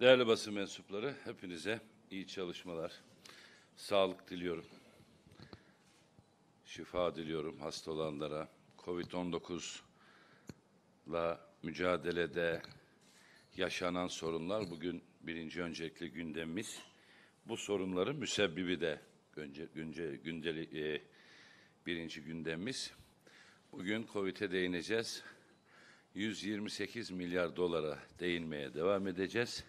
Değerli basın mensupları, hepinize iyi çalışmalar, sağlık diliyorum. Şifa diliyorum hasta olanlara. Covid-19'la mücadelede yaşanan sorunlar bugün birinci öncelikli gündemimiz. Bu sorunların müsebbibi de günce, günce, gündelik, e, birinci gündemimiz. Bugün Covid'e değineceğiz. 128 milyar dolara değinmeye devam edeceğiz.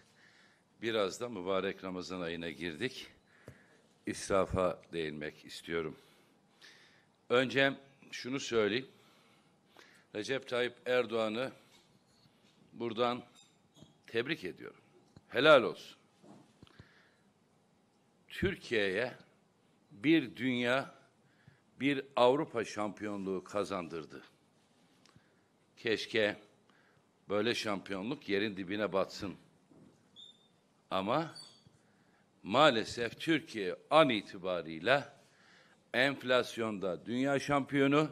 Biraz da mübarek Ramazan ayına girdik. İsrafa değinmek istiyorum. Önce şunu söyleyeyim. Recep Tayyip Erdoğan'ı buradan tebrik ediyorum. Helal olsun. Türkiye'ye bir dünya, bir Avrupa şampiyonluğu kazandırdı. Keşke böyle şampiyonluk yerin dibine batsın ama maalesef Türkiye an itibariyle enflasyonda dünya şampiyonu,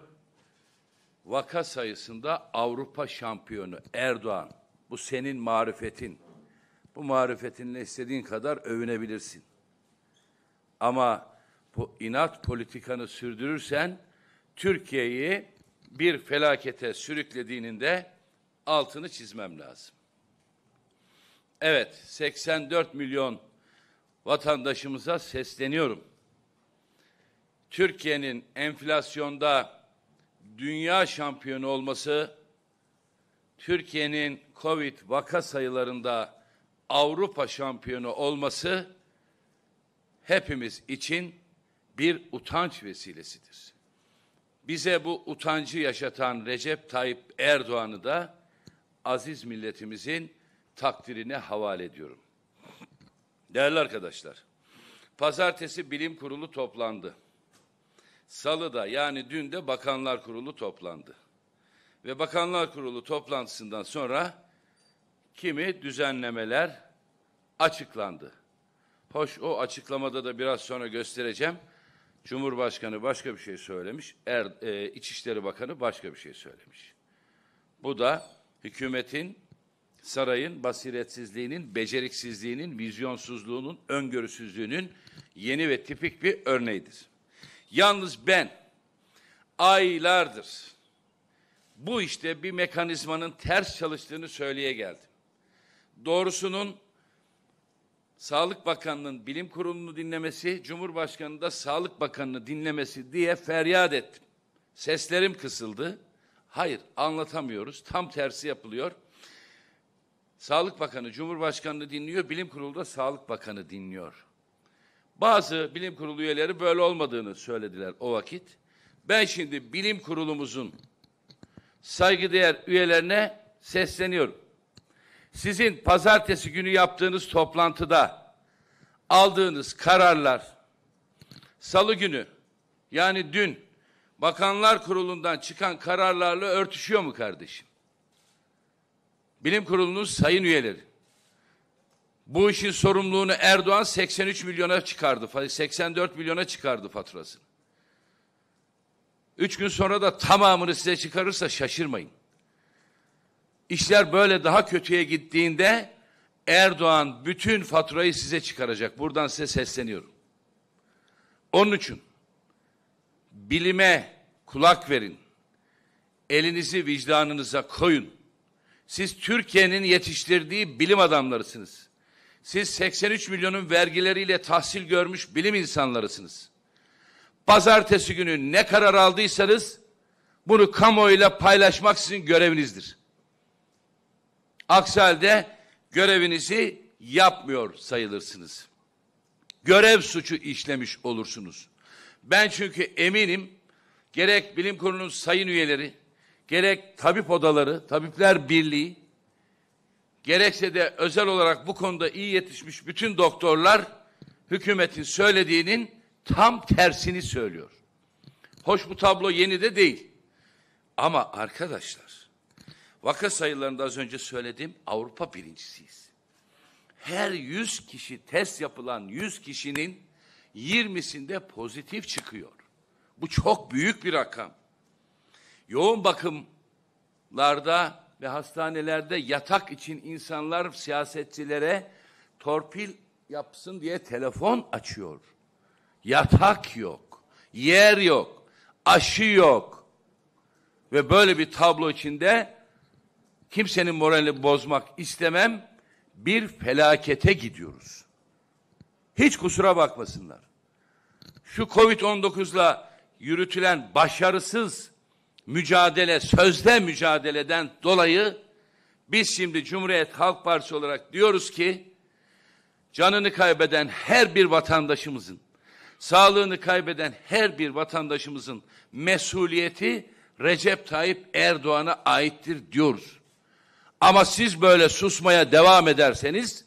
vaka sayısında Avrupa şampiyonu Erdoğan. Bu senin marifetin. Bu marifetinle istediğin kadar övünebilirsin. Ama bu inat politikanı sürdürürsen Türkiye'yi bir felakete sürüklediğinin de altını çizmem lazım. Evet, 84 milyon vatandaşımıza sesleniyorum. Türkiye'nin enflasyonda dünya şampiyonu olması, Türkiye'nin Covid vaka sayılarında Avrupa şampiyonu olması hepimiz için bir utanç vesilesidir. Bize bu utancı yaşatan Recep Tayyip Erdoğan'ı da aziz milletimizin takdirine havale ediyorum. Değerli arkadaşlar, pazartesi bilim kurulu toplandı. Salıda yani dün de bakanlar kurulu toplandı. Ve bakanlar kurulu toplantısından sonra kimi düzenlemeler açıklandı. Hoş o açıklamada da biraz sonra göstereceğim. Cumhurbaşkanı başka bir şey söylemiş, er, e, İçişleri Bakanı başka bir şey söylemiş. Bu da hükümetin sarayın basiretsizliğinin, beceriksizliğinin, vizyonsuzluğunun, öngörüsüzlüğünün yeni ve tipik bir örneğidir. Yalnız ben aylardır bu işte bir mekanizmanın ters çalıştığını söyleye geldim. Doğrusunun Sağlık Bakanı'nın bilim kurulunu dinlemesi, Cumhurbaşkanı da Sağlık Bakanı'nı dinlemesi diye feryat ettim. Seslerim kısıldı. Hayır anlatamıyoruz. Tam tersi yapılıyor. Sağlık Bakanı, Cumhurbaşkanını dinliyor, Bilim Kurulu da Sağlık Bakanı dinliyor. Bazı bilim kurulu üyeleri böyle olmadığını söylediler o vakit. Ben şimdi bilim kurulumuzun saygıdeğer üyelerine sesleniyorum. Sizin pazartesi günü yaptığınız toplantıda aldığınız kararlar salı günü yani dün Bakanlar Kurulu'ndan çıkan kararlarla örtüşüyor mu kardeşim? Bilim Kurulu'nun sayın üyeleri. Bu işin sorumluluğunu Erdoğan 83 milyona çıkardı. 84 milyona çıkardı faturasını. Üç gün sonra da tamamını size çıkarırsa şaşırmayın. İşler böyle daha kötüye gittiğinde Erdoğan bütün faturayı size çıkaracak. Buradan size sesleniyorum. Onun için bilime kulak verin. Elinizi vicdanınıza koyun. Siz Türkiye'nin yetiştirdiği bilim adamlarısınız. Siz 83 milyonun vergileriyle tahsil görmüş bilim insanlarısınız. Pazartesi günü ne karar aldıysanız bunu kamuoyuyla paylaşmak sizin görevinizdir. Aksi halde görevinizi yapmıyor sayılırsınız. Görev suçu işlemiş olursunuz. Ben çünkü eminim gerek bilim kurulunun sayın üyeleri, gerek tabip odaları, tabipler birliği, gerekse de özel olarak bu konuda iyi yetişmiş bütün doktorlar hükümetin söylediğinin tam tersini söylüyor. Hoş bu tablo yeni de değil. Ama arkadaşlar, vaka sayılarında az önce söyledim, Avrupa birincisiyiz. Her 100 kişi test yapılan 100 kişinin 20'sinde pozitif çıkıyor. Bu çok büyük bir rakam yoğun bakımlarda ve hastanelerde yatak için insanlar siyasetçilere torpil yapsın diye telefon açıyor. Yatak yok, yer yok, aşı yok. Ve böyle bir tablo içinde kimsenin moralini bozmak istemem. Bir felakete gidiyoruz. Hiç kusura bakmasınlar. Şu Covid-19'la yürütülen başarısız mücadele, sözde mücadeleden dolayı biz şimdi Cumhuriyet Halk Partisi olarak diyoruz ki canını kaybeden her bir vatandaşımızın, sağlığını kaybeden her bir vatandaşımızın mesuliyeti Recep Tayyip Erdoğan'a aittir diyoruz. Ama siz böyle susmaya devam ederseniz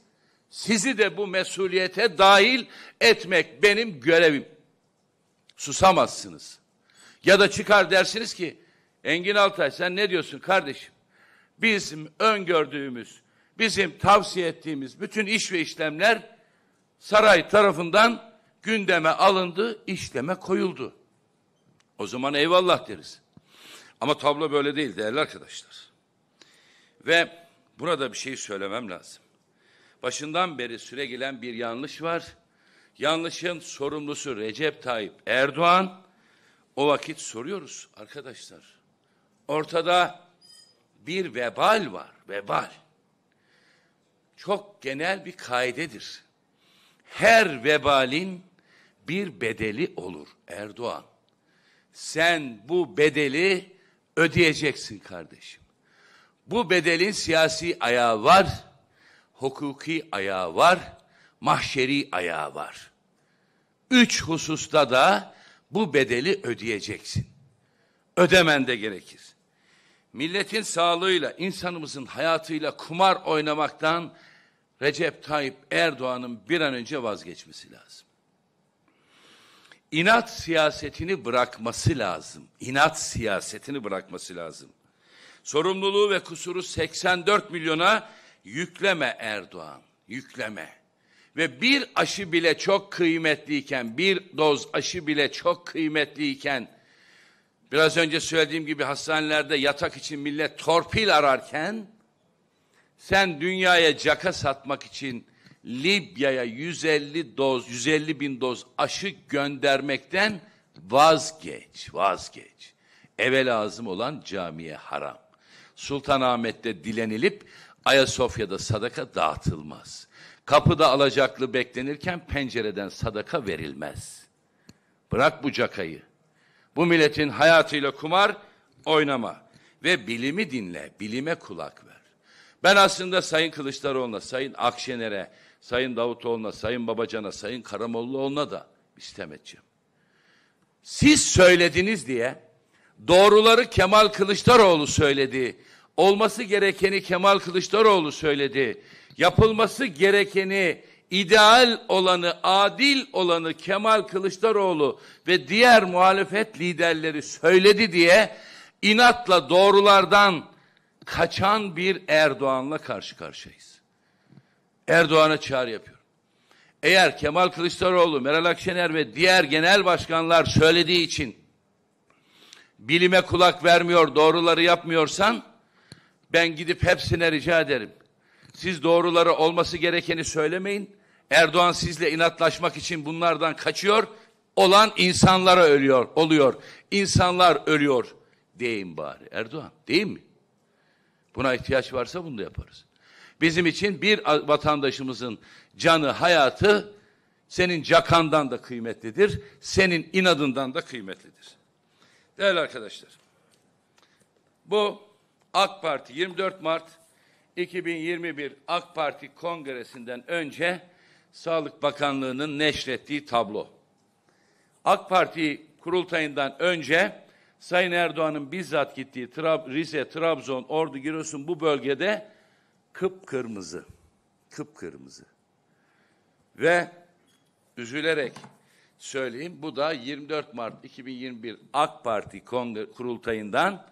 sizi de bu mesuliyete dahil etmek benim görevim. Susamazsınız. Ya da çıkar dersiniz ki Engin Altay sen ne diyorsun kardeşim? Bizim öngördüğümüz, bizim tavsiye ettiğimiz bütün iş ve işlemler saray tarafından gündeme alındı, işleme koyuldu. O zaman eyvallah deriz. Ama tablo böyle değil değerli arkadaşlar. Ve burada bir şey söylemem lazım. Başından beri süre gelen bir yanlış var. Yanlışın sorumlusu Recep Tayyip Erdoğan. O vakit soruyoruz arkadaşlar. Ortada bir vebal var, vebal. Çok genel bir kaidedir. Her vebalin bir bedeli olur Erdoğan. Sen bu bedeli ödeyeceksin kardeşim. Bu bedelin siyasi ayağı var, hukuki ayağı var, mahşeri ayağı var. Üç hususta da bu bedeli ödeyeceksin ödemen de gerekir. Milletin sağlığıyla, insanımızın hayatıyla kumar oynamaktan Recep Tayyip Erdoğan'ın bir an önce vazgeçmesi lazım. İnat siyasetini bırakması lazım. İnat siyasetini bırakması lazım. Sorumluluğu ve kusuru 84 milyona yükleme Erdoğan, yükleme. Ve bir aşı bile çok kıymetliyken, bir doz aşı bile çok kıymetliyken Biraz önce söylediğim gibi hastanelerde yatak için millet torpil ararken sen dünyaya caka satmak için Libya'ya 150 doz, 150 bin doz aşı göndermekten vazgeç, vazgeç. Eve lazım olan camiye haram. Sultanahmet'te dilenilip Ayasofya'da sadaka dağıtılmaz. Kapıda alacaklı beklenirken pencereden sadaka verilmez. Bırak bu cakayı. Bu milletin hayatıyla kumar oynama ve bilimi dinle, bilime kulak ver. Ben aslında Sayın Kılıçdaroğlu'na, Sayın Akşener'e, Sayın Davutoğlu'na, Sayın Babacan'a, Sayın Karamollaoğlu'na da istemeyeceğim. Siz söylediniz diye doğruları Kemal Kılıçdaroğlu söyledi. Olması gerekeni Kemal Kılıçdaroğlu söyledi. Yapılması gerekeni ideal olanı, adil olanı Kemal Kılıçdaroğlu ve diğer muhalefet liderleri söyledi diye inatla doğrulardan kaçan bir Erdoğan'la karşı karşıyayız. Erdoğan'a çağrı yapıyorum. Eğer Kemal Kılıçdaroğlu, Meral Akşener ve diğer genel başkanlar söylediği için bilime kulak vermiyor, doğruları yapmıyorsan ben gidip hepsine rica ederim. Siz doğruları olması gerekeni söylemeyin. Erdoğan sizle inatlaşmak için bunlardan kaçıyor. Olan insanlara ölüyor, oluyor. İnsanlar ölüyor deyin bari Erdoğan. Değil mi? Buna ihtiyaç varsa bunu da yaparız. Bizim için bir vatandaşımızın canı, hayatı senin cakandan da kıymetlidir, senin inadından da kıymetlidir. Değerli arkadaşlar, bu AK Parti 24 Mart 2021 AK Parti kongresinden önce Sağlık Bakanlığı'nın neşrettiği tablo. AK Parti kurultayından önce Sayın Erdoğan'ın bizzat gittiği Trab Rize, Trabzon, Ordu, Giresun bu bölgede kıpkırmızı. Kıpkırmızı. Ve üzülerek söyleyeyim bu da 24 Mart 2021 AK Parti kurultayından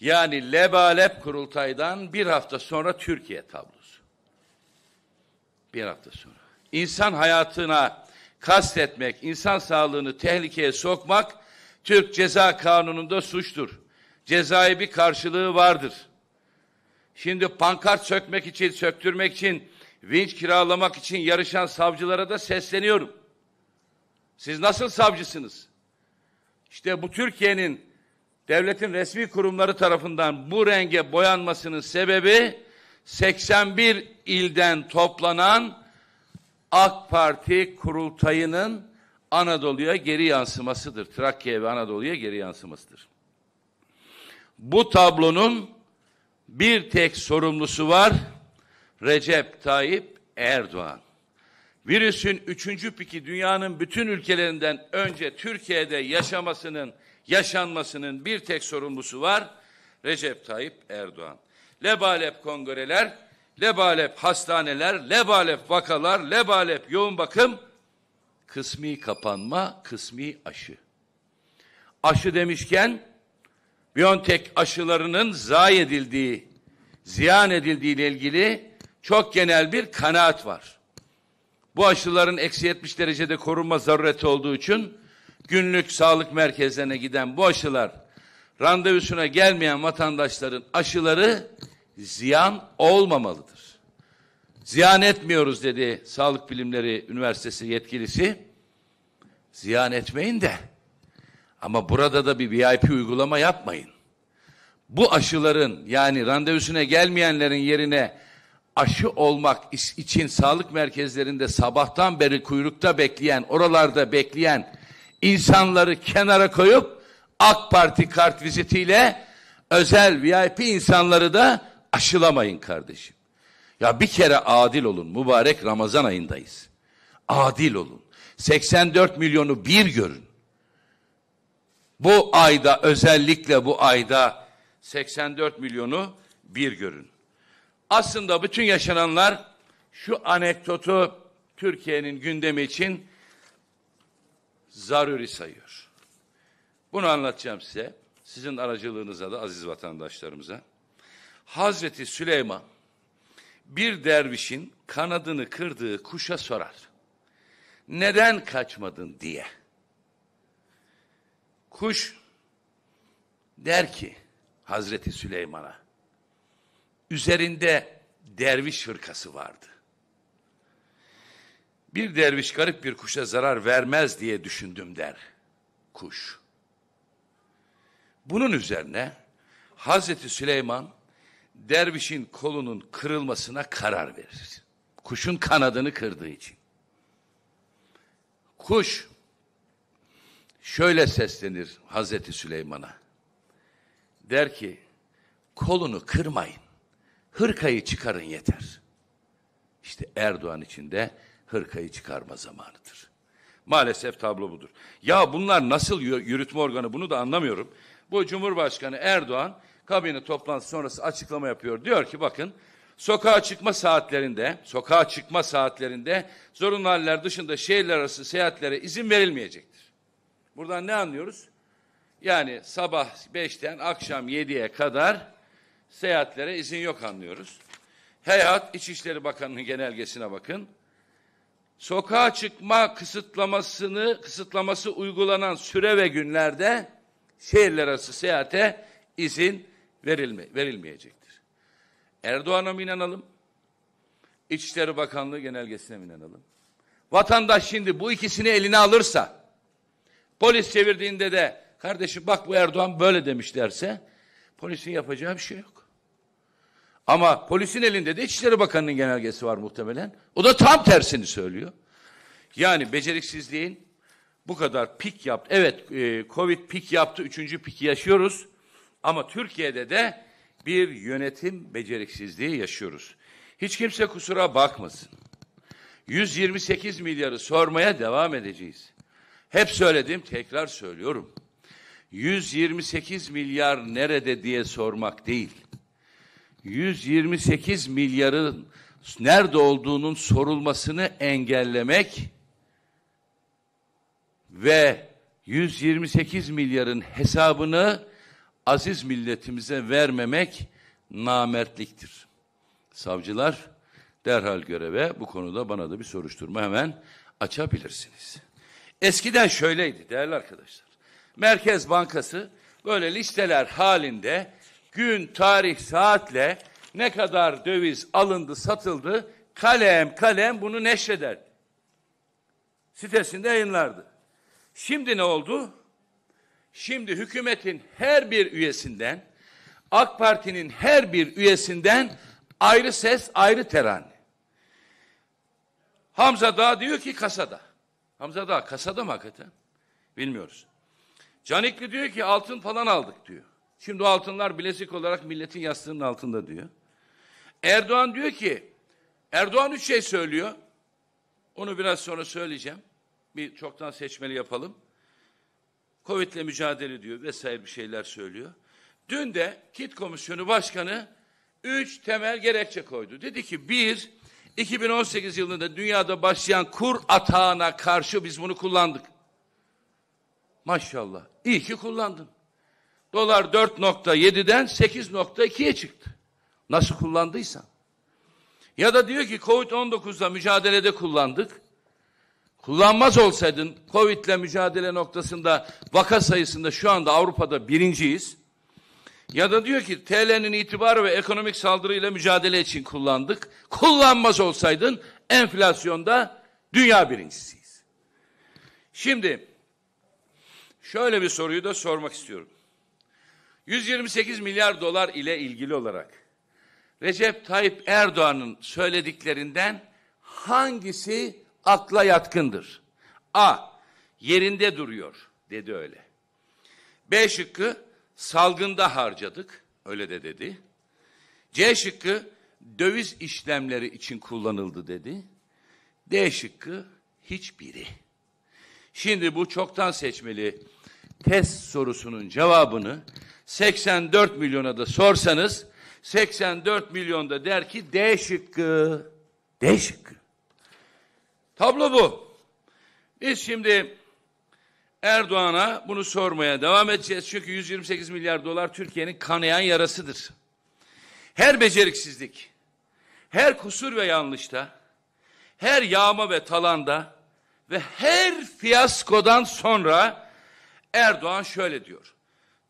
yani lebalep kurultaydan bir hafta sonra Türkiye tablosu. Bir hafta sonra insan hayatına kastetmek, insan sağlığını tehlikeye sokmak Türk Ceza Kanunu'nda suçtur. Cezai bir karşılığı vardır. Şimdi pankart sökmek için, söktürmek için, vinç kiralamak için yarışan savcılara da sesleniyorum. Siz nasıl savcısınız? İşte bu Türkiye'nin devletin resmi kurumları tarafından bu renge boyanmasının sebebi 81 ilden toplanan AK Parti kurultayının Anadolu'ya geri yansımasıdır. Trakya ve Anadolu'ya geri yansımasıdır. Bu tablonun bir tek sorumlusu var. Recep Tayyip Erdoğan. Virüsün üçüncü piki dünyanın bütün ülkelerinden önce Türkiye'de yaşamasının, yaşanmasının bir tek sorumlusu var. Recep Tayyip Erdoğan. Lebalep kongreler lebalep hastaneler, lebalep vakalar, lebalep yoğun bakım, kısmi kapanma, kısmi aşı. Aşı demişken, Biontech aşılarının zayi edildiği, ziyan edildiği ile ilgili çok genel bir kanaat var. Bu aşıların eksi 70 derecede korunma zarureti olduğu için günlük sağlık merkezlerine giden bu aşılar randevusuna gelmeyen vatandaşların aşıları ziyan olmamalıdır. Ziyan etmiyoruz dedi Sağlık Bilimleri Üniversitesi yetkilisi. Ziyan etmeyin de ama burada da bir VIP uygulama yapmayın. Bu aşıların yani randevusuna gelmeyenlerin yerine aşı olmak için sağlık merkezlerinde sabahtan beri kuyrukta bekleyen, oralarda bekleyen insanları kenara koyup AK Parti kart vizitiyle özel VIP insanları da aşılamayın kardeşim. Ya bir kere adil olun. Mübarek Ramazan ayındayız. Adil olun. 84 milyonu bir görün. Bu ayda özellikle bu ayda 84 milyonu bir görün. Aslında bütün yaşananlar şu anekdotu Türkiye'nin gündemi için zaruri sayıyor. Bunu anlatacağım size. Sizin aracılığınıza da aziz vatandaşlarımıza. Hazreti Süleyman bir dervişin kanadını kırdığı kuşa sorar. Neden kaçmadın diye. Kuş der ki Hazreti Süleyman'a üzerinde derviş hırkası vardı. Bir derviş garip bir kuşa zarar vermez diye düşündüm der kuş. Bunun üzerine Hazreti Süleyman dervişin kolunun kırılmasına karar verir. Kuşun kanadını kırdığı için. Kuş şöyle seslenir Hazreti Süleyman'a. Der ki kolunu kırmayın. Hırkayı çıkarın yeter. İşte Erdoğan için de hırkayı çıkarma zamanıdır. Maalesef tablo budur. Ya bunlar nasıl yürütme organı bunu da anlamıyorum. Bu Cumhurbaşkanı Erdoğan kabine toplantısı sonrası açıklama yapıyor. Diyor ki bakın sokağa çıkma saatlerinde, sokağa çıkma saatlerinde zorunlu haller dışında şehirler arası seyahatlere izin verilmeyecektir. Buradan ne anlıyoruz? Yani sabah 5'ten akşam 7'ye kadar seyahatlere izin yok anlıyoruz. Heyhat İçişleri Bakanı'nın genelgesine bakın. Sokağa çıkma kısıtlamasını kısıtlaması uygulanan süre ve günlerde şehirler arası seyahate izin verilme, verilmeyecektir. Erdoğan'a mı inanalım? İçişleri Bakanlığı genelgesine mi inanalım? Vatandaş şimdi bu ikisini eline alırsa, polis çevirdiğinde de kardeşim bak bu Erdoğan böyle demiş derse, polisin yapacağı bir şey yok. Ama polisin elinde de İçişleri Bakanı'nın genelgesi var muhtemelen. O da tam tersini söylüyor. Yani beceriksizliğin bu kadar pik yaptı. Evet e, Covid pik yaptı. Üçüncü pik yaşıyoruz. Ama Türkiye'de de bir yönetim beceriksizliği yaşıyoruz. Hiç kimse kusura bakmasın. 128 milyarı sormaya devam edeceğiz. Hep söyledim, tekrar söylüyorum. 128 milyar nerede diye sormak değil. 128 milyarın nerede olduğunun sorulmasını engellemek ve 128 milyarın hesabını aziz milletimize vermemek namertliktir. Savcılar derhal göreve bu konuda bana da bir soruşturma hemen açabilirsiniz. Eskiden şöyleydi değerli arkadaşlar. Merkez Bankası böyle listeler halinde gün, tarih, saatle ne kadar döviz alındı, satıldı kalem kalem bunu neşrederdi. Sitesinde yayınlardı. Şimdi ne oldu? Şimdi hükümetin her bir üyesinden, AK Parti'nin her bir üyesinden ayrı ses, ayrı terane. Hamza Dağ diyor ki kasada. Hamza Dağ kasada mı hakikaten? Bilmiyoruz. Canikli diyor ki altın falan aldık diyor. Şimdi o altınlar bilezik olarak milletin yastığının altında diyor. Erdoğan diyor ki, Erdoğan üç şey söylüyor. Onu biraz sonra söyleyeceğim. Bir çoktan seçmeli yapalım. Covid'le mücadele diyor vesaire bir şeyler söylüyor. Dün de Kit Komisyonu Başkanı üç temel gerekçe koydu. Dedi ki biz 2018 yılında dünyada başlayan kur atağına karşı biz bunu kullandık. Maşallah. İyi ki kullandın. Dolar 4.7'den 8.2'ye çıktı. Nasıl kullandıysan. Ya da diyor ki Covid-19'la mücadelede kullandık kullanmaz olsaydın Covid'le mücadele noktasında vaka sayısında şu anda Avrupa'da birinciyiz. Ya da diyor ki TL'nin itibarı ve ekonomik saldırıyla mücadele için kullandık. Kullanmaz olsaydın enflasyonda dünya birincisiyiz. Şimdi şöyle bir soruyu da sormak istiyorum. 128 milyar dolar ile ilgili olarak Recep Tayyip Erdoğan'ın söylediklerinden hangisi akla yatkındır. A. Yerinde duruyor dedi öyle. B şıkkı salgında harcadık öyle de dedi. C şıkkı döviz işlemleri için kullanıldı dedi. D şıkkı hiçbiri. Şimdi bu çoktan seçmeli test sorusunun cevabını 84 milyona da sorsanız 84 milyonda der ki D şıkkı. D şıkkı. Tablo bu. Biz şimdi Erdoğan'a bunu sormaya devam edeceğiz. Çünkü 128 milyar dolar Türkiye'nin kanayan yarasıdır. Her beceriksizlik, her kusur ve yanlışta, her yağma ve talanda ve her fiyaskodan sonra Erdoğan şöyle diyor.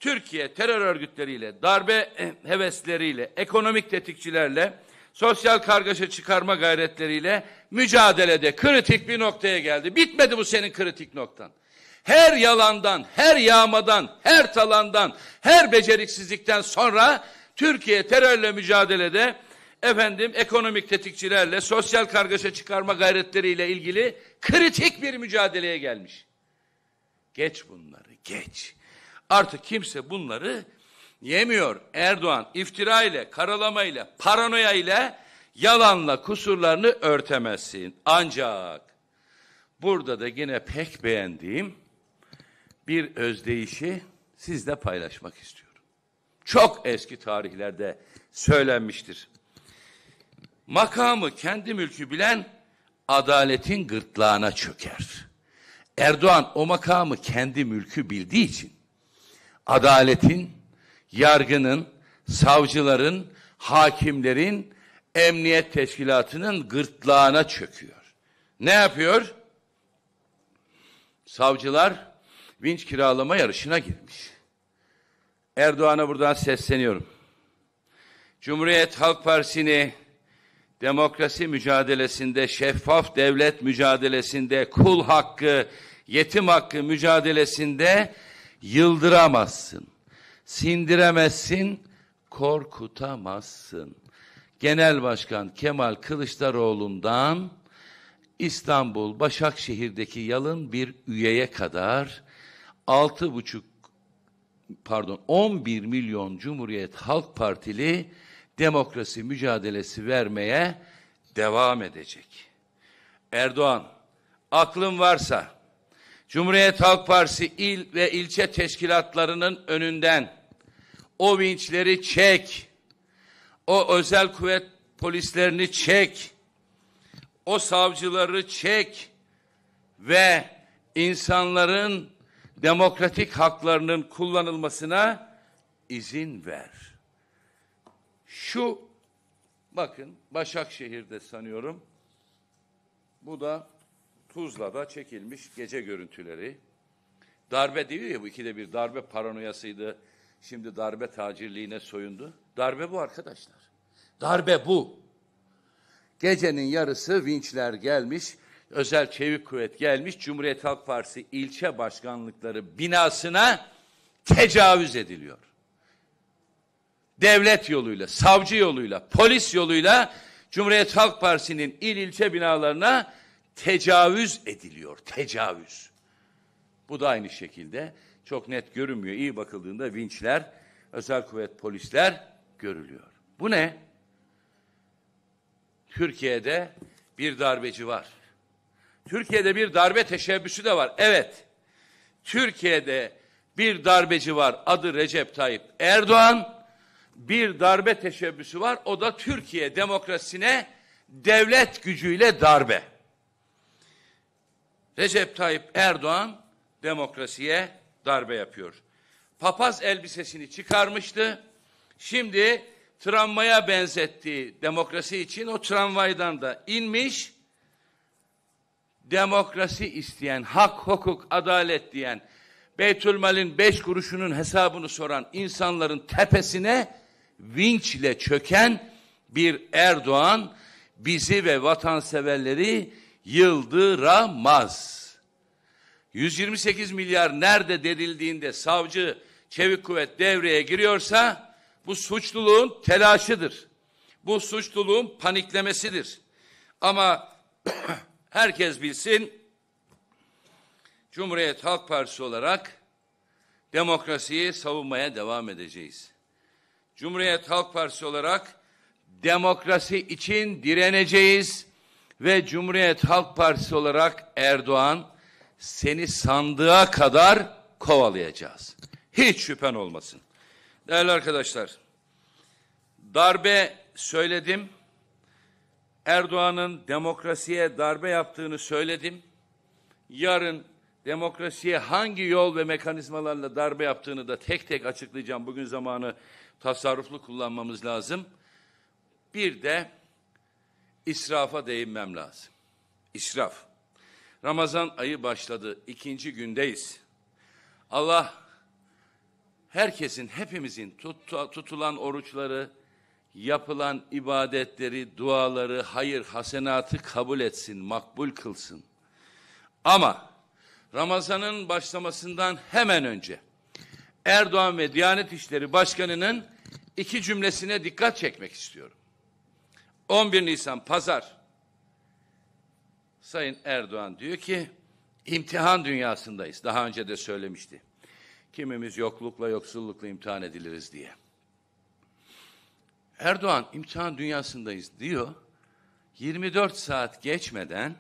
Türkiye terör örgütleriyle, darbe hevesleriyle, ekonomik tetikçilerle, sosyal kargaşa çıkarma gayretleriyle mücadelede kritik bir noktaya geldi. Bitmedi bu senin kritik noktan. Her yalandan, her yağmadan, her talandan, her beceriksizlikten sonra Türkiye terörle mücadelede efendim ekonomik tetikçilerle, sosyal kargaşa çıkarma gayretleriyle ilgili kritik bir mücadeleye gelmiş. Geç bunları, geç. Artık kimse bunları yemiyor. Erdoğan iftira ile, karalama ile, paranoya ile yalanla kusurlarını örtemezsin. Ancak burada da yine pek beğendiğim bir özdeyişi sizle paylaşmak istiyorum. Çok eski tarihlerde söylenmiştir. Makamı kendi mülkü bilen adaletin gırtlağına çöker. Erdoğan o makamı kendi mülkü bildiği için adaletin, yargının, savcıların, hakimlerin emniyet teşkilatının gırtlağına çöküyor. Ne yapıyor? Savcılar vinç kiralama yarışına girmiş. Erdoğan'a buradan sesleniyorum. Cumhuriyet Halk Partisi'ni demokrasi mücadelesinde, şeffaf devlet mücadelesinde, kul hakkı, yetim hakkı mücadelesinde yıldıramazsın. Sindiremezsin, korkutamazsın. Genel Başkan Kemal Kılıçdaroğlu'ndan İstanbul Başakşehir'deki yalın bir üyeye kadar 6.5 pardon 11 milyon Cumhuriyet Halk Partili demokrasi mücadelesi vermeye devam edecek. Erdoğan aklın varsa Cumhuriyet Halk Partisi il ve ilçe teşkilatlarının önünden o vinçleri çek. O özel kuvvet polislerini çek. O savcıları çek ve insanların demokratik haklarının kullanılmasına izin ver. Şu bakın Başakşehir'de sanıyorum. Bu da Tuzla'da çekilmiş gece görüntüleri. Darbe diyor ya bu ikide bir darbe paranoyasıydı. Şimdi darbe tacirliğine soyundu. Darbe bu arkadaşlar. Darbe bu. Gecenin yarısı vinçler gelmiş, özel çevik kuvvet gelmiş, Cumhuriyet Halk Partisi ilçe başkanlıkları binasına tecavüz ediliyor. Devlet yoluyla, savcı yoluyla, polis yoluyla Cumhuriyet Halk Partisi'nin il ilçe binalarına tecavüz ediliyor. Tecavüz. Bu da aynı şekilde çok net görünmüyor. İyi bakıldığında vinçler, özel kuvvet polisler görülüyor. Bu ne? Türkiye'de bir darbeci var. Türkiye'de bir darbe teşebbüsü de var. Evet. Türkiye'de bir darbeci var. Adı Recep Tayyip Erdoğan. Bir darbe teşebbüsü var. O da Türkiye demokrasisine devlet gücüyle darbe. Recep Tayyip Erdoğan demokrasiye darbe yapıyor. Papaz elbisesini çıkarmıştı. Şimdi tramvaya benzettiği demokrasi için o tramvaydan da inmiş. Demokrasi isteyen, hak, hukuk, adalet diyen, Beytülmal'in beş kuruşunun hesabını soran insanların tepesine vinçle çöken bir Erdoğan bizi ve vatanseverleri yıldıramaz. 128 milyar nerede denildiğinde savcı, çevik kuvvet devreye giriyorsa bu suçluluğun telaşıdır. Bu suçluluğun paniklemesidir. Ama herkes bilsin Cumhuriyet Halk Partisi olarak demokrasiyi savunmaya devam edeceğiz. Cumhuriyet Halk Partisi olarak demokrasi için direneceğiz ve Cumhuriyet Halk Partisi olarak Erdoğan seni sandığa kadar kovalayacağız. Hiç şüphen olmasın. Değerli arkadaşlar, darbe söyledim. Erdoğan'ın demokrasiye darbe yaptığını söyledim. Yarın demokrasiye hangi yol ve mekanizmalarla darbe yaptığını da tek tek açıklayacağım. Bugün zamanı tasarruflu kullanmamız lazım. Bir de israfa değinmem lazım. İsraf. Ramazan ayı başladı. İkinci gündeyiz. Allah herkesin, hepimizin tut, tutulan oruçları, yapılan ibadetleri, duaları, hayır, hasenatı kabul etsin, makbul kılsın. Ama Ramazan'ın başlamasından hemen önce Erdoğan ve Diyanet İşleri Başkanı'nın iki cümlesine dikkat çekmek istiyorum. 11 Nisan Pazar Sayın Erdoğan diyor ki imtihan dünyasındayız. Daha önce de söylemişti. Kimimiz yoklukla, yoksullukla imtihan ediliriz diye. Erdoğan imtihan dünyasındayız diyor. 24 saat geçmeden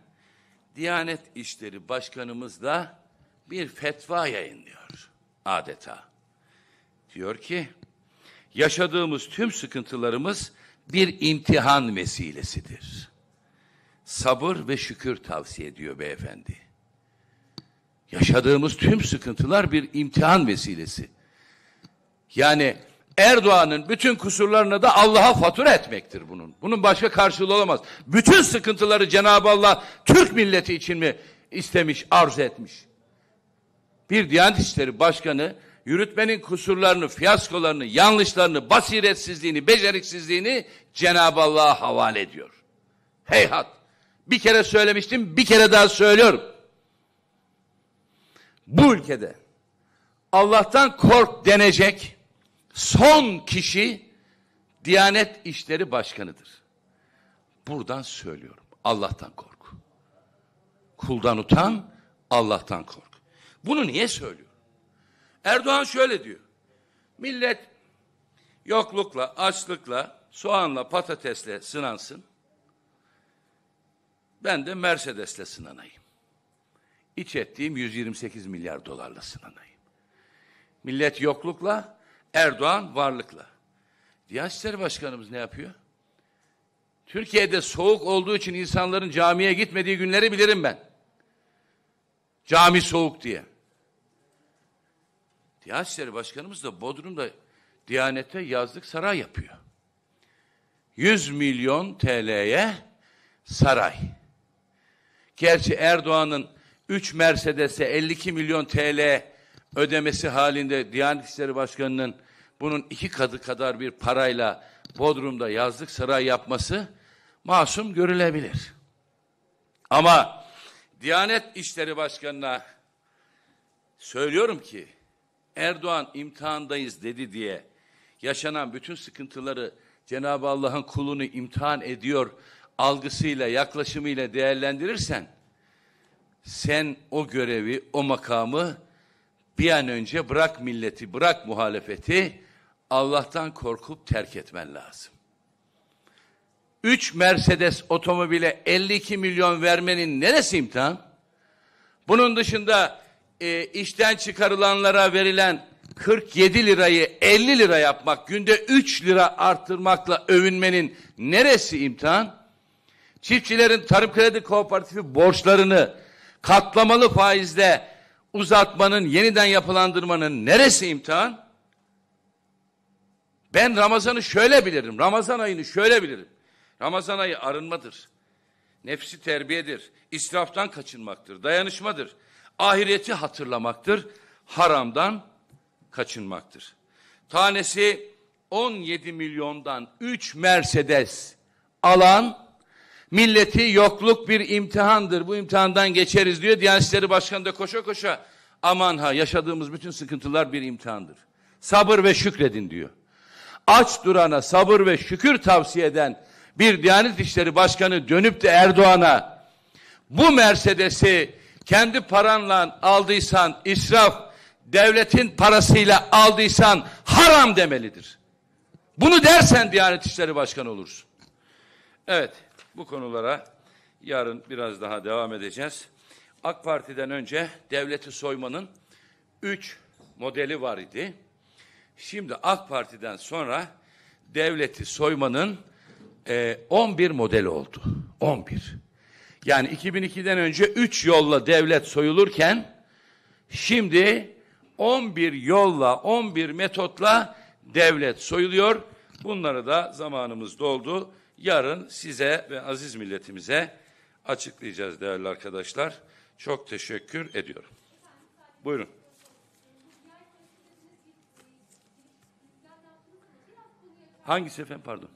Diyanet İşleri Başkanımız da bir fetva yayınlıyor adeta. Diyor ki yaşadığımız tüm sıkıntılarımız bir imtihan vesilesidir sabır ve şükür tavsiye ediyor beyefendi. Yaşadığımız tüm sıkıntılar bir imtihan vesilesi. Yani Erdoğan'ın bütün kusurlarını da Allah'a fatura etmektir bunun. Bunun başka karşılığı olamaz. Bütün sıkıntıları Cenab-ı Allah Türk milleti için mi istemiş, arzu etmiş? Bir Diyanet İşleri Başkanı yürütmenin kusurlarını, fiyaskolarını, yanlışlarını, basiretsizliğini, beceriksizliğini Cenab-ı Allah'a havale ediyor. Heyhat! Bir kere söylemiştim, bir kere daha söylüyorum. Bu ülkede Allah'tan kork denecek son kişi Diyanet İşleri Başkanı'dır. Buradan söylüyorum. Allah'tan kork. Kuldan utan, Allah'tan kork. Bunu niye söylüyor? Erdoğan şöyle diyor. Millet yoklukla, açlıkla, soğanla, patatesle sınansın. Ben de Mercedes'le sınanayım. İç ettiğim 128 milyar dolarla sınanayım. Millet yoklukla, Erdoğan varlıkla. Diyanet İşleri Başkanımız ne yapıyor? Türkiye'de soğuk olduğu için insanların camiye gitmediği günleri bilirim ben. Cami soğuk diye. Diyanet İşleri Başkanımız da Bodrum'da Diyanet'e yazlık saray yapıyor. 100 milyon TL'ye saray. Gerçi Erdoğan'ın 3 Mercedes'e 52 milyon TL ödemesi halinde Diyanet İşleri Başkanı'nın bunun iki katı kadar bir parayla Bodrum'da yazlık saray yapması masum görülebilir. Ama Diyanet İşleri Başkanı'na söylüyorum ki Erdoğan imtihandayız dedi diye yaşanan bütün sıkıntıları Cenab-ı Allah'ın kulunu imtihan ediyor algısıyla, yaklaşımıyla değerlendirirsen sen o görevi, o makamı bir an önce bırak milleti, bırak muhalefeti Allah'tan korkup terk etmen lazım. 3 Mercedes otomobile 52 milyon vermenin neresi imtihan? Bunun dışında e, işten çıkarılanlara verilen 47 lirayı 50 lira yapmak, günde 3 lira arttırmakla övünmenin neresi imtihan? Çiftçilerin Tarım Kredi Kooperatifi borçlarını katlamalı faizle uzatmanın, yeniden yapılandırmanın neresi imtihan? Ben Ramazan'ı şöyle bilirim, Ramazan ayını şöyle bilirim. Ramazan ayı arınmadır, nefsi terbiyedir, israftan kaçınmaktır, dayanışmadır, ahireti hatırlamaktır, haramdan kaçınmaktır. Tanesi 17 milyondan 3 Mercedes alan Milleti yokluk bir imtihandır. Bu imtihandan geçeriz diyor. Diyanet İşleri Başkanı da koşa koşa aman ha yaşadığımız bütün sıkıntılar bir imtihandır. Sabır ve şükredin diyor. Aç durana sabır ve şükür tavsiye eden bir Diyanet İşleri Başkanı dönüp de Erdoğan'a bu Mercedes'i kendi paranla aldıysan israf, devletin parasıyla aldıysan haram demelidir. Bunu dersen Diyanet İşleri Başkanı olursun. Evet. Bu konulara yarın biraz daha devam edeceğiz. AK Parti'den önce devleti soymanın üç modeli var idi. Şimdi AK Parti'den sonra devleti soymanın e, 11 modeli oldu. 11. Yani 2002'den önce 3 yolla devlet soyulurken şimdi 11 yolla, 11 metotla devlet soyuluyor. Bunları da zamanımız doldu yarın size ve aziz milletimize açıklayacağız değerli arkadaşlar. Çok teşekkür ediyorum. Buyurun. Hangisi efendim pardon?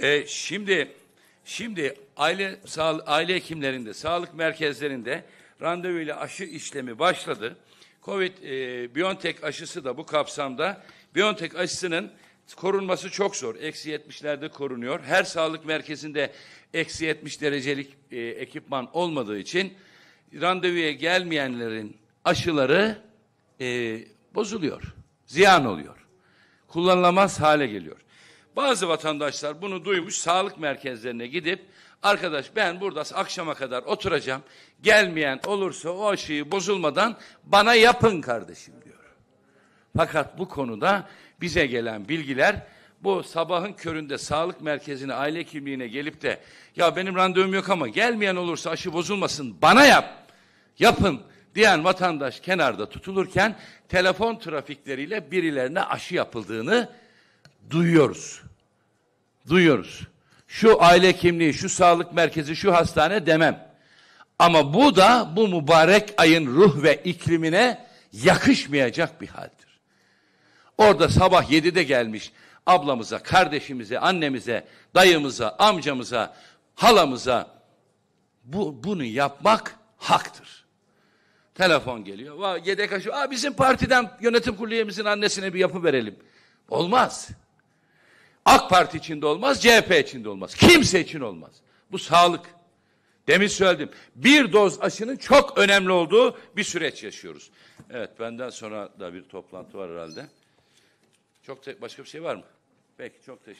E, şimdi şimdi aile sağ, aile hekimlerinde, sağlık merkezlerinde randevu ile aşı işlemi başladı. Covid e, Biontech aşısı da bu kapsamda. Biontech aşısının korunması çok zor. Eksi 70'lerde korunuyor. Her sağlık merkezinde eksi 70 derecelik e, ekipman olmadığı için randevuya gelmeyenlerin aşıları e, bozuluyor. Ziyan oluyor. Kullanılamaz hale geliyor. Bazı vatandaşlar bunu duymuş sağlık merkezlerine gidip arkadaş ben burada akşama kadar oturacağım. Gelmeyen olursa o aşıyı bozulmadan bana yapın kardeşim diyor. Fakat bu konuda bize gelen bilgiler bu sabahın köründe sağlık merkezine, aile kimliğine gelip de ya benim randevum yok ama gelmeyen olursa aşı bozulmasın bana yap, yapın diyen vatandaş kenarda tutulurken telefon trafikleriyle birilerine aşı yapıldığını duyuyoruz. Duyuyoruz. Şu aile kimliği, şu sağlık merkezi, şu hastane demem. Ama bu da bu mübarek ayın ruh ve iklimine yakışmayacak bir haldir. Orada sabah 7'de gelmiş ablamıza, kardeşimize, annemize, dayımıza, amcamıza, halamıza bu, bunu yapmak haktır. Telefon geliyor. Va yedek aşı. Aa, bizim partiden yönetim kurulu annesine bir yapı verelim. Olmaz. AK Parti içinde olmaz, CHP içinde olmaz. Kimse için olmaz. Bu sağlık. Demin söyledim. Bir doz aşının çok önemli olduğu bir süreç yaşıyoruz. Evet benden sonra da bir toplantı var herhalde. Çok te- başka bir şey var mı? Peki çok teşekkür